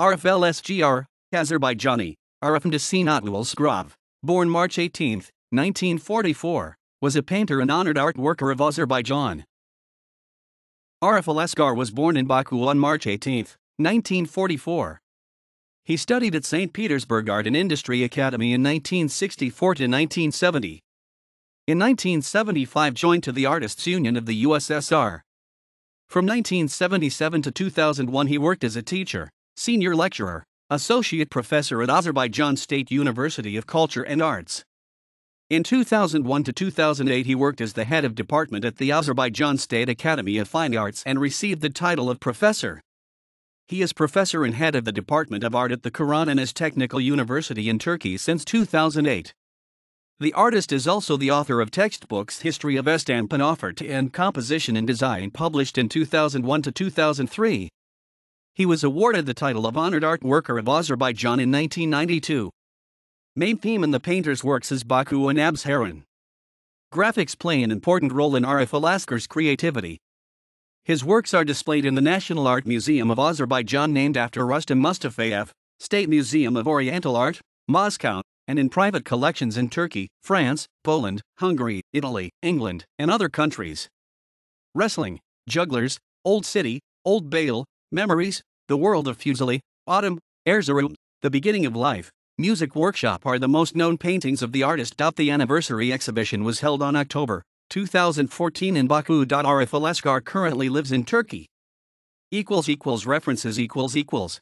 RFLSGR, Azerbaijani, Arifamdasin Atlual Skrav, born March 18, 1944, was a painter and honored art worker of Azerbaijan. RFLSGR was born in Baku on March 18, 1944. He studied at St. Petersburg Art and Industry Academy in 1964 to 1970. In 1975 joined to the Artists Union of the USSR. From 1977 to 2001 he worked as a teacher, Senior Lecturer, Associate Professor at Azerbaijan State University of Culture and Arts. In 2001 to 2008, he worked as the head of department at the Azerbaijan State Academy of Fine Arts and received the title of professor. He is professor and head of the Department of Art at the his Technical University in Turkey since 2008. The artist is also the author of textbooks History of Estampanoferte and Composition and Design published in 2001 to 2003. He was awarded the title of Honored Art Worker of Azerbaijan in 1992. Main theme in the painter's works is Baku and Absheron. Graphics play an important role in Arif Alaskar's creativity. His works are displayed in the National Art Museum of Azerbaijan named after Rustam Mustafayev, State Museum of Oriental Art, Moscow, and in private collections in Turkey, France, Poland, Hungary, Italy, England, and other countries. Wrestling, Jugglers, Old City, Old Bale, Memories, the World of Fuseli, Autumn, Erzurum, The Beginning of Life, Music Workshop are the most known paintings of the artist. The anniversary exhibition was held on October 2014 in Baku. Arif Aleskar currently lives in Turkey. References